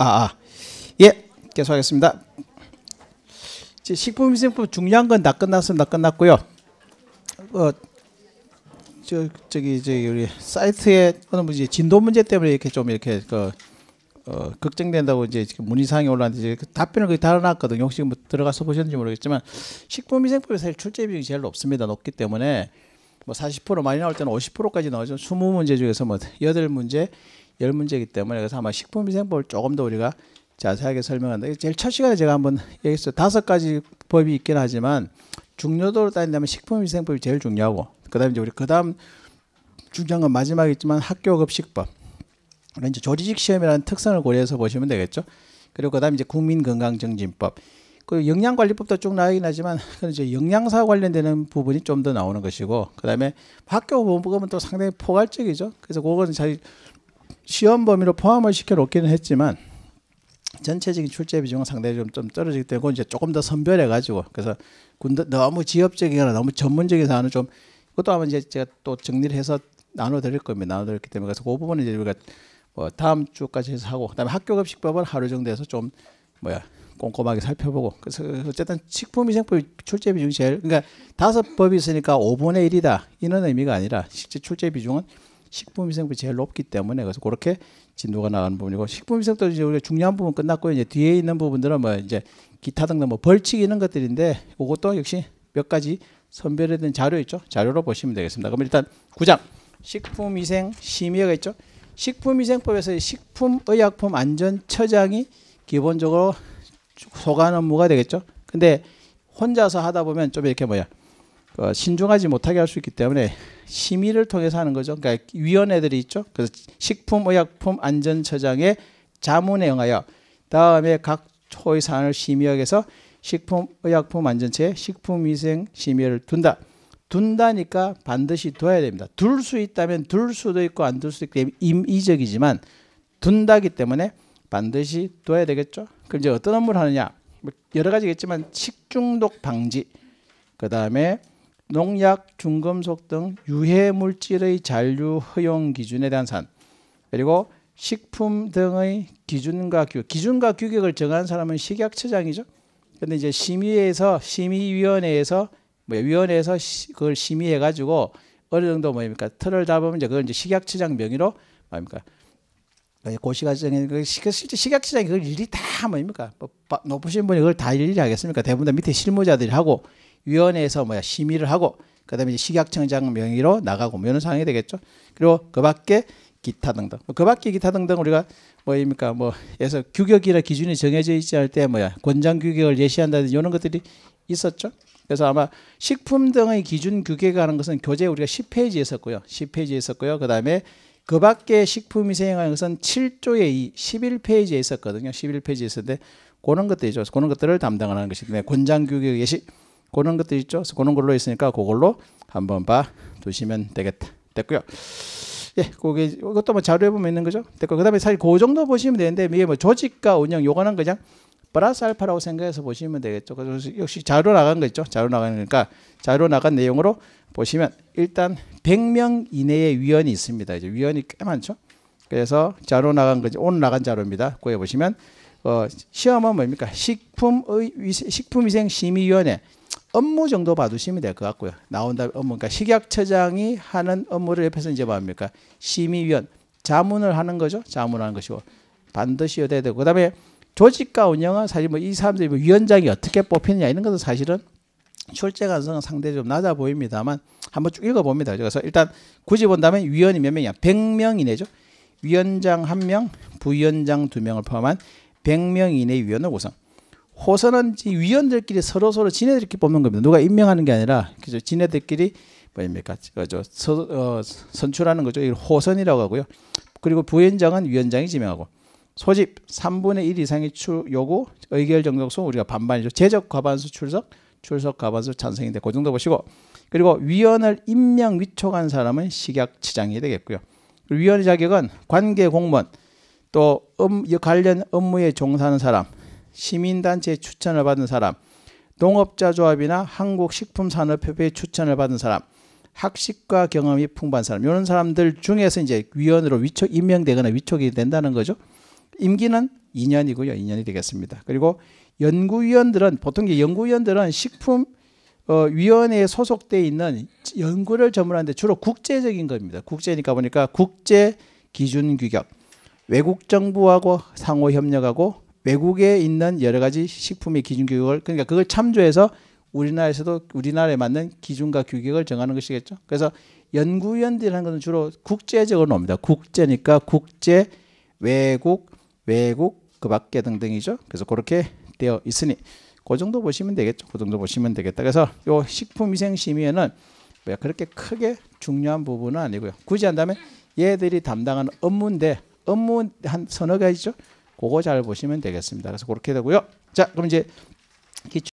아, 아, 예, 계속하겠습니다. 식품위생법 중요한 건 다 끝났으면 다 끝났고요. 어, 저 저기 저기 우리 사이트에 어느 문제 진도 문제 때문에 이렇게 좀 이렇게 그 어, 걱정된다고 이제 문의 사항이 올라왔는데 이제 그 답변을 거의 달아놨거든요. 혹시 뭐 들어가서 보셨는지 모르겠지만 식품위생법이 사실 출제 비율이 제일 높습니다. 높기 때문에 뭐40% 많이 나올 때는 50%까지 나오죠. 20문제 중에서 뭐 8문제 열 문제이기 때문에 그래서 아마 식품위생법을 조금 더 우리가 자세하게 설명한다. 제일 첫 시간에 제가 한번 얘기했어요 다섯 가지 법이 있긴 하지만 중요도로 따진다면 식품위생법이 제일 중요하고 그다음에 이제 우리 그다음 중요한 건 마지막에 있지만 학교급식법. 이제 조리직 시험이라는 특성을 고려해서 보시면 되겠죠. 그리고 그다음 이제 국민건강증진법. 그리고 영양관리법도 쭉 나오긴 하지만 그 이제 영양사 관련되는 부분이 좀 더 나오는 것이고 그다음에 학교 보험법은 또 상당히 포괄적이죠. 그래서 그거는 사실 시험 범위로 포함을 시켜 놓기는 했지만 전체적인 출제 비중은 상당히 좀, 좀 떨어지기 때문에 이제 조금 더 선별해 가지고 그래서 군대 너무 지역적이거나 너무 전문적인 사안을좀 그것도 아마 이제 제가 또 정리를 해서 나눠 드릴 겁니다. 나눠 드렸기 때문에 그래서 그 부분은 이제 우리가 뭐 다음 주까지 해서 하고 그다음에 학교급식법을 하루 정도 에서좀 뭐야 꼼꼼하게 살펴보고 그래서 어쨌든 식품위생법 출제 비중 이 제일 그러니까 다섯 법이 있으니까 5분의 1이다 이런 의미가 아니라 실제 출제 비중은 식품위생부 제일 높기 때문에 그래서 그렇게 진도가 나가는 부분이고 식품위생도 이제 우리가 중요한 부분 끝났고 이제 뒤에 있는 부분들은 뭐 이제 기타 등등 뭐 벌칙 이런 것들인데 그것도 역시 몇 가지 선별해둔 자료 있죠. 자료로 보시면 되겠습니다. 그럼 일단 구장 식품위생 심의가 있죠. 식품위생법에서 식품의약품 안전처장이 기본적으로 소관 업무가 되겠죠. 근데 혼자서 하다 보면 좀 이렇게 뭐야 어, 신중하지 못하게 할 수 있기 때문에 심의를 통해서 하는 거죠. 그러니까 위원회들이 있죠. 그래서 식품의약품안전처장의 자문에 응하여 다음에 각 초의 사안을 심의하게해서 식품의약품안전처에 식품위생 심의를 둔다. 둔다니까 반드시 둬야 됩니다. 둘 수 있다면 둘 수도 있고 안 둘 수도 있기 임의적이지만 둔다기 때문에 반드시 둬야 되겠죠. 그럼 이제 어떤 업무를 하느냐? 뭐 여러 가지겠지만 식중독 방지, 그 다음에 농약, 중금속 등 유해 물질의 잔류 허용 기준에 대한 산 그리고 식품 등의 기준과 규 기준과 규격을 정한 사람은 식약처장이죠. 근데 이제 심의에서 심의위원회에서 뭐 위원회에서 그걸 심의해 가지고 어느 정도 뭐입니까 틀을 잡으면 이제 그걸 이제 식약처장 명의로 뭐입니까 고시과정에 그러니까 그 그 그 실제 식약시장이 그걸 일일이 다 뭡니까? 뭐, 높으신 분이 그걸 다 일일이 하겠습니까? 대부분 다 밑에 실무자들이 하고 위원회에서 뭐야 심의를 하고 그다음에 이제 식약청장 명의로 나가고 뭐 이런 상황이 되겠죠. 그리고 그밖에 기타 등등. 그밖에 기타 등등 우리가 뭐입니까? 뭐에서 규격이나 기준이 정해져 있지 않을 때 뭐야 권장 규격을 예시한다든지 이런 것들이 있었죠. 그래서 아마 식품 등의 기준 규격에 관한 것은 교재 우리가 10페이지에 있었고요. 10페이지에 있었고요. 그다음에 그 밖에 식품위생에 것은 7조의 2, 11페이지에 있었거든요. 11페이지에 있었는데 그런 것들이 있죠. 그런 것들을 담당하는 것이 네, 권장규격의 예시 그런 것들이 있죠. 그런 걸로 있으니까 그걸로 한번 봐 두시면 되겠다. 됐고요. 예, 그게 이것도 뭐 자료에 보면 있는 거죠. 됐고 그다음에 사실 그 정도 보시면 되는데 이게 뭐 조직과 운영 요거는 그냥 플러스 알파라고 생각해서 보시면 되겠죠. 그래서 역시 자료 나간 거 있죠. 자료 나가니까 자료 나간 내용으로 보시면 일단 100명 이내의 위원이 있습니다. 이제 위원이 꽤 많죠. 그래서 자료 나간 거지 오늘 나간 자료입니다. 거기 보시면 어, 시험은 뭡니까? 식품의 식품위생심의위원회 업무 정도 봐두시면 될 것 같고요. 나온다 업무 그러니까 식약처장이 하는 업무를 옆에서 이제 뭡니까? 심의위원 자문을 하는 거죠. 자문하는 것이고 반드시 여야 되고 그다음에 조직과 운영은 사실 뭐 이 사람들이 뭐 위원장이 어떻게 뽑히느냐 이런 것도 사실은 출제 가능성은 상당히 좀 낮아 보입니다만 한번 쭉 읽어봅니다. 그래서 일단 굳이 본다면 위원이 몇 명이냐? 100명 이내죠. 위원장 1명, 부위원장 2명을 포함한 100명 이내의 위원을 구성. 호선은 위원들끼리 서로 서로 지네들끼리 뽑는 겁니다. 누가 임명하는 게 아니라 그죠? 지네들끼리 뭐입니까? 그죠? 서, 어, 선출하는 거죠. 이 호선이라고 하고요. 그리고 부위원장은 위원장이 지명하고 소집 3분의 1 이상의 추, 요구 의결 정당수 우리가 반반이죠. 제적 과반수 출석, 출석 과반수 찬성인데 그 정도 보시고 그리고 위원을 임명 위촉한 사람은 식약치장이 되겠고요. 위원의 자격은 관계 공무원 또 음, 관련 업무에 종사하는 사람, 시민단체 추천을 받은 사람, 농업자 조합이나 한국식품산업협회의 추천을 받은 사람, 학식과 경험이 풍부한 사람 이런 사람들 중에서 이제 위원으로 위촉 임명되거나 위촉이 된다는 거죠. 임기는 2년이고요. 2년이 되겠습니다. 그리고 연구위원들은 보통 연구위원들은 식품 어, 위원회에 소속돼 있는 연구를 전문하는데 주로 국제적인 겁니다. 국제니까 보니까 국제 기준 규격, 외국 정부하고 상호 협력하고 외국에 있는 여러 가지 식품의 기준 규격을 그러니까 그걸 참조해서 우리나라에서도 우리나라에 맞는 기준과 규격을 정하는 것이겠죠. 그래서 연구위원들이 하는 것은 주로 국제적으로 나 옵니다. 국제니까 국제 외국 외국 그 밖에 등등이죠. 그래서 그렇게 되어 있으니 그 정도 보시면 되겠죠. 그 정도 보시면 되겠다. 그래서 요 식품 위생 심의에는 뭐야 그렇게 크게 중요한 부분은 아니고요. 굳이 한다면 얘들이 담당하는 업무인데 업무 한 서너 가지죠. 그거 잘 보시면 되겠습니다. 그래서 그렇게 되고요. 자, 그럼 이제 기초